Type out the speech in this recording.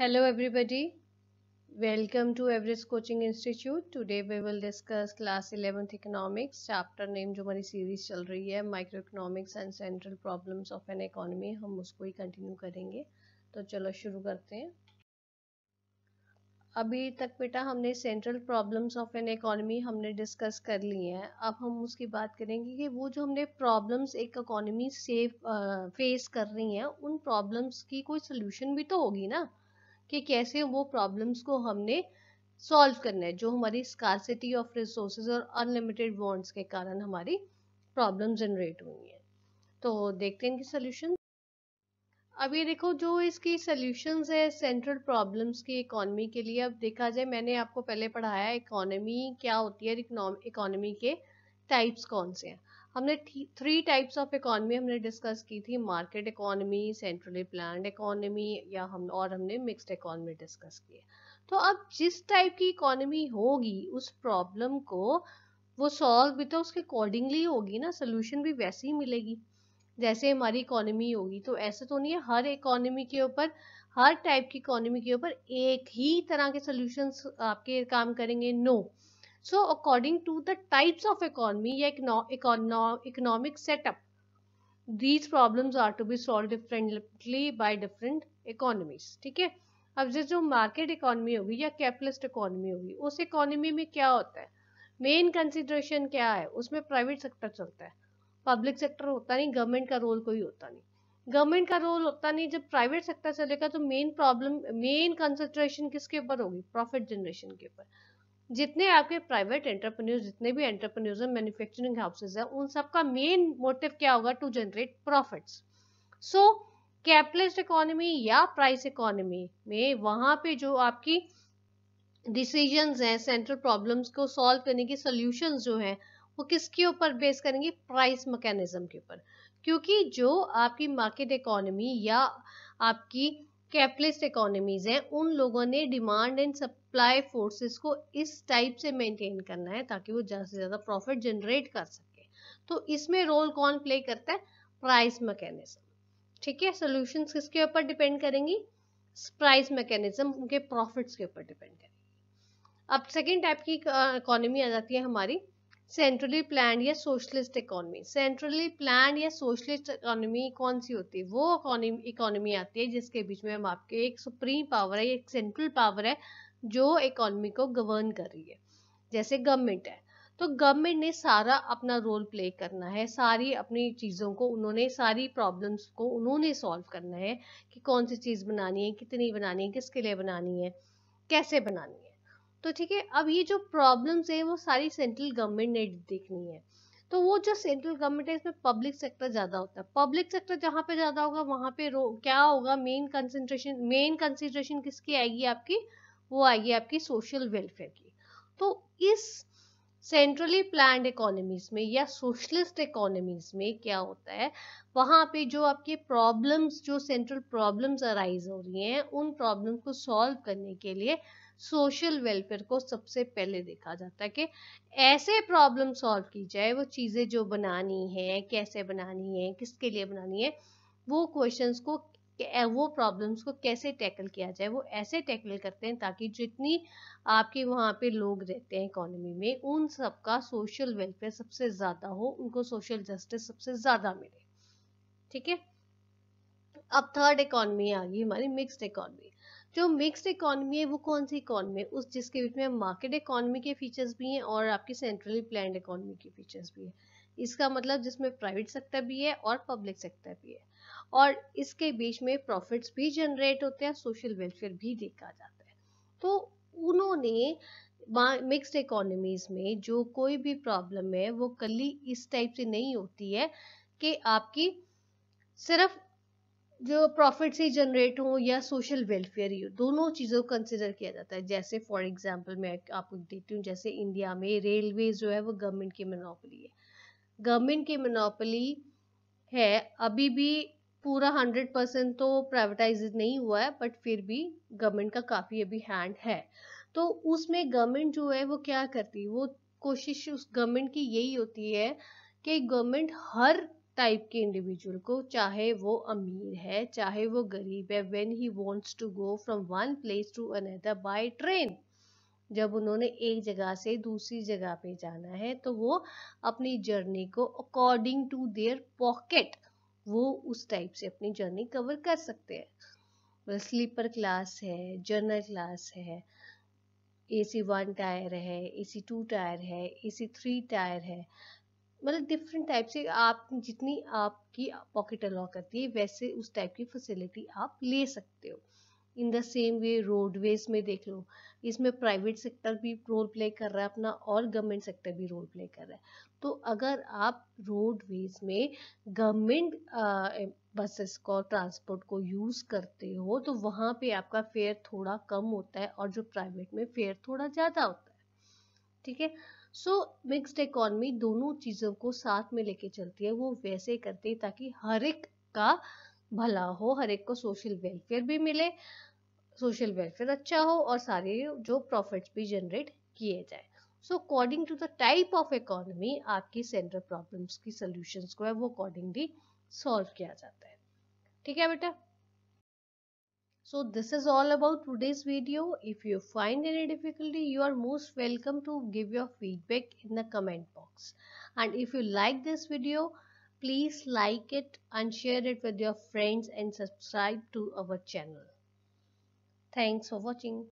Hello everybody. Welcome to Everest coaching institute Today we will discuss class 11th economics chapter name जो हमारी series चल रही है micro economics and central problems of an economy हम उसको ही continue करेंगे तो चलो शुरू करते हैं अभी तक बेटा हमने central problems of an economy हमने डिस्कस कर ली है अब हम उसकी बात करेंगे कि वो जो हमने प्रॉब्लम्स एक इकोनॉमी सेफ फेस कर रही हैं उन प्रॉब्लम्स की कोई सोल्यूशन भी तो होगी ना कि कैसे वो प्रॉब्लम्स को हमने सॉल्व करना है जो हमारी स्कारसिटी ऑफ रिसोर्सेज और अनलिमिटेड बॉन्ड्स के कारण हमारी प्रॉब्लम जनरेट हुई हैं तो देखते हैं इनकी सोल्यूशन अब ये देखो जो इसकी सोल्यूशंस है सेंट्रल प्रॉब्लम्स की इकोनॉमी के लिए अब देखा जाए मैंने आपको पहले पढ़ाया इकोनॉमी क्या होती है इकोनॉमी के टाइप्स कौन से हैं हमने थ्री टाइप्स ऑफ इकॉनमी हमने डिस्कस की थी market economy centrally plan economy या हम और हमने मिक्सड इकॉनमी डिस्कस की है तो अब जिस टाइप की इकोनॉमी होगी उस प्रॉब्लम को वो सॉल्व भी तो उसके अकॉर्डिंगली होगी ना सोल्यूशन भी वैसे ही मिलेगी जैसे हमारी इकोनॉमी होगी तो ऐसे तो नहीं है हर इकॉनमी के ऊपर हर टाइप की इकोनॉमी के ऊपर एक ही तरह के सोल्यूशन आपके काम करेंगे no no. So according to the types of economy या economic setup these problems are to be solve differently by different economies ठीक है अब जैसे जो मार्केट इकोनॉमी होगी या कैपिटलिस्ट इकोनॉमी होगी उस इकोनॉमी में क्या होता है मेन कंसिड्रेशन क्या है उसमें प्राइवेट सेक्टर चलता है पब्लिक सेक्टर होता नहीं गवर्नमेंट का रोल कोई होता नहीं गवर्नमेंट का रोल होता नहीं जब प्राइवेट सेक्टर चलेगा तो मेन प्रॉब्लम मेन कंसंट्रेशन किसके ऊपर होगी प्रॉफिट जनरेशन के ऊपर जितने आपके प्राइवेट एंटरप्रेन्योर जितने भी हैं मैन्युफैक्चरिंग हाउसेज हैं उन सबका मेन मोटिव क्या होगा to generate profits so capitalist economy या प्राइस इकोनॉमी में वहां पे जो आपकी डिसीजंस हैं सेंट्रल प्रॉब्लम्स को सॉल्व करने के सोल्यूशन जो हैं वो किसके ऊपर बेस करेंगे प्राइस मैकेनिज्म के ऊपर क्योंकि जो आपकी मार्केट इकोनॉमी या आपकी कैपिटलिस्ट इकोनॉमीज हैं उन लोगों ने डिमांड एंड सप्लाई फोर्सेस को इस टाइप से मेंटेन करना है ताकि वो ज़्यादा से ज़्यादा प्रॉफिट जनरेट कर सके तो इसमें रोल कौन प्ले करता है प्राइस मैकेनिज्म ठीक है सोल्यूशन किसके ऊपर डिपेंड करेंगी प्राइस मैकेनिज्म उनके प्रॉफिट्स के ऊपर डिपेंड करेंगी अब सेकेंड टाइप की इकोनॉमी आ जाती है हमारी सेंट्रली प्लान या सोशलिस्ट इकोनॉमी सेंट्रली प्लान या सोशलिस्ट इकोनॉमी कौन सी होती है वो इकोनॉमी आती है जिसके बीच में हम आपके एक सुप्रीम पावर है एक सेंट्रल पावर है जो इकोनॉमी को गवर्न कर रही है जैसे गवर्नमेंट है तो गवर्नमेंट ने सारा अपना रोल प्ले करना है सारी अपनी चीज़ों को उन्होंने सारी प्रॉब्लम्स को उन्होंने सॉल्व करना है कि कौन सी चीज़ बनानी है कितनी बनानी है किसके लिए बनानी है कैसे बनानी है तो ठीक है अब ये जो प्रॉब्लम्स है वो सारी सेंट्रल गवर्नमेंट ने देखनी है तो वो जो सेंट्रल गवर्नमेंट है इसमें पब्लिक सेक्टर ज़्यादा होता है पब्लिक सेक्टर जहाँ पे ज़्यादा होगा वहाँ पे क्या होगा मेन कंसेंट्रेशन मेन कंसिड्रेशन किसकी आएगी आपकी वो आएगी आपकी सोशल वेलफेयर की तो इस सेंट्रली प्लान इकोनॉमीज में या सोशलिस्ट इकोनॉमीज में क्या होता है वहाँ पे जो आपके प्रॉब्लम्स जो सेंट्रल प्रॉब्लम्स अराइज हो रही हैं उन प्रॉब्लम को सॉल्व करने के लिए सोशल वेलफेयर को सबसे पहले देखा जाता है कि ऐसे प्रॉब्लम सॉल्व की जाए वो चीज़ें जो बनानी है कैसे बनानी है किसके लिए बनानी है वो क्वेश्चंस को वो प्रॉब्लम्स को कैसे टैकल किया जाए वो ऐसे टैकल करते हैं ताकि जितनी आपके वहाँ पे लोग रहते हैं इकोनॉमी में उन सबका सोशल वेलफेयर सबसे ज़्यादा हो उनको सोशल जस्टिस सबसे ज़्यादा मिले ठीक है अब थर्ड इकॉनमी आ गई हमारी मिक्स्ड इकोनॉमी जो मिक्स्ड इकोनॉमी है वो कौन सी इकोनॉमी है उस जिसके बीच में मार्केट इकोनॉमी के फीचर्स भी हैं और आपकी सेंट्रली प्लान इकोनॉमी के फीचर्स भी हैं इसका मतलब जिसमें प्राइवेट सेक्टर भी है और पब्लिक सेक्टर भी है और इसके बीच में प्रॉफिट्स भी जनरेट होते हैं सोशल वेलफेयर भी देखा जाता है तो उन्होंने मिक्स्ड इकोनॉमीज में जो कोई भी प्रॉब्लम है वो कली इस टाइप से नहीं होती है कि आपकी सिर्फ जो प्रॉफिट से जनरेट हो या सोशल वेलफेयर ही हो दोनों चीज़ों को कंसिडर किया जाता है जैसे फॉर एग्जाम्पल मैं आपको देती हूँ जैसे इंडिया में रेलवे जो है वो गवर्नमेंट की मनोपली है गवर्नमेंट की मनोपली है अभी भी पूरा हंड्रेड परसेंट तो प्राइवेटाइज नहीं हुआ है बट फिर भी गवर्नमेंट का काफ़ी अभी हैंड है तो उसमें गवर्नमेंट जो है वो क्या करती है वो कोशिश उस गवर्नमेंट की यही होती है कि गवर्नमेंट हर टाइप के इंडिविजुअल को चाहे वो अमीर है चाहे वो गरीब है when he wants to go from one place to another by train जब उन्होंने एक जगह से दूसरी जगह पे जाना है तो वो अपनी जर्नी को अकॉर्डिंग टू देयर पॉकेट वो उस टाइप से अपनी जर्नी कवर कर सकते हैं स्लीपर क्लास है जनरल क्लास है ए सी वन टायर है ए सी टू टायर है ए सी थ्री टायर है मतलब डिफरेंट टाइप से आप जितनी आपकी पॉकेट अलाउ करती है वैसे उस टाइप की फैसिलिटी आप ले सकते हो in the same way roadways में देख लो इसमें प्राइवेट सेक्टर भी रोल प्ले कर रहा है अपना और गवर्नमेंट सेक्टर भी रोल प्ले कर रहा है तो अगर आप रोडवेज में गवर्नमेंट बसेस को ट्रांसपोर्ट को यूज़ करते हो तो वहाँ पे आपका फेयर थोड़ा कम होता है और जो प्राइवेट में फेयर थोड़ा ज़्यादा होता है ठीक है सो मिक्स्ड इकोनॉमी दोनों चीज़ों को साथ में लेके चलती है वो वैसे करती है ताकि हर एक का भला हो हर एक को सोशल वेलफेयर भी मिले सोशल वेलफेयर अच्छा हो और सारे जो प्रॉफिट्स भी जनरेट किए जाए so according to the type of economy आपकी सेंट्रल प्रॉब्लम्स की सोल्यूशंस को है वो अकॉर्डिंगली सॉल्व किया जाता है ठीक है बेटा So this is all about today's video. If you find any difficulty, you are most welcome to give your feedback in the comment box. And if you like this video, please like it and share it with your friends and subscribe to our channel. Thanks for watching.